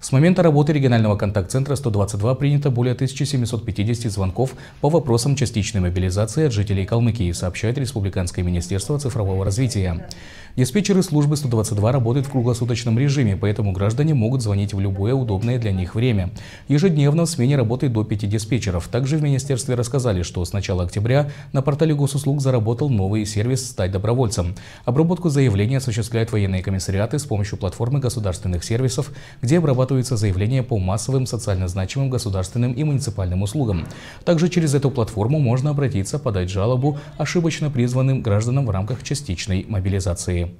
С момента работы регионального контакт-центра 122 принято более 1750 звонков по вопросам частичной мобилизации от жителей Калмыкии, сообщает Республиканское министерство цифрового развития. Диспетчеры службы 122 работают в круглосуточном режиме, поэтому граждане могут звонить в любое удобное для них время. Ежедневно в смене работает до 5 диспетчеров. Также в министерстве рассказали, что с начала октября на портале госуслуг заработал новый сервис «Стать добровольцем». Обработку заявления осуществляют военные комиссариаты с помощью платформы государственных сервисов, где обрабатывают обрабатывается заявление по массовым социально значимым государственным и муниципальным услугам. Также через эту платформу можно обратиться подать жалобу ошибочно призванным гражданам в рамках частичной мобилизации.